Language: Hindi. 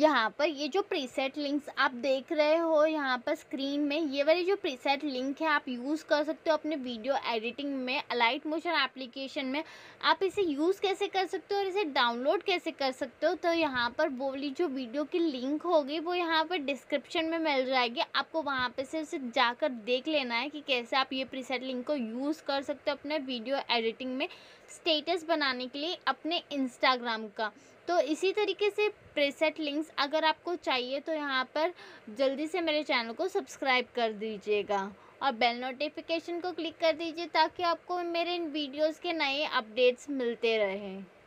यहाँ पर ये जो प्रीसेट लिंक्स आप देख रहे हो यहाँ पर स्क्रीन में ये वाली जो प्रीसेट लिंक है आप यूज़ कर सकते हो अपने वीडियो एडिटिंग में अलाइट मोशन एप्लीकेशन में आप इसे यूज़ कैसे कर सकते हो और इसे डाउनलोड कैसे कर सकते हो तो यहाँ पर वो वाली जो वीडियो की लिंक होगी वो यहाँ पर डिस्क्रिप्शन में मिल जाएगी आपको वहाँ पर से उसे जाकर देख लेना है कि कैसे आप ये प्रीसेट लिंक को यूज़ कर सकते हो अपने वीडियो एडिटिंग में स्टेटस बनाने के लिए अपने इंस्टाग्राम का तो इसी तरीके से प्रीसेट लिंक्स प्लीज़ अगर आपको चाहिए तो यहाँ पर जल्दी से मेरे चैनल को सब्सक्राइब कर दीजिएगा और बेल नोटिफिकेशन को क्लिक कर दीजिए ताकि आपको मेरे इन वीडियोस के नए अपडेट्स मिलते रहें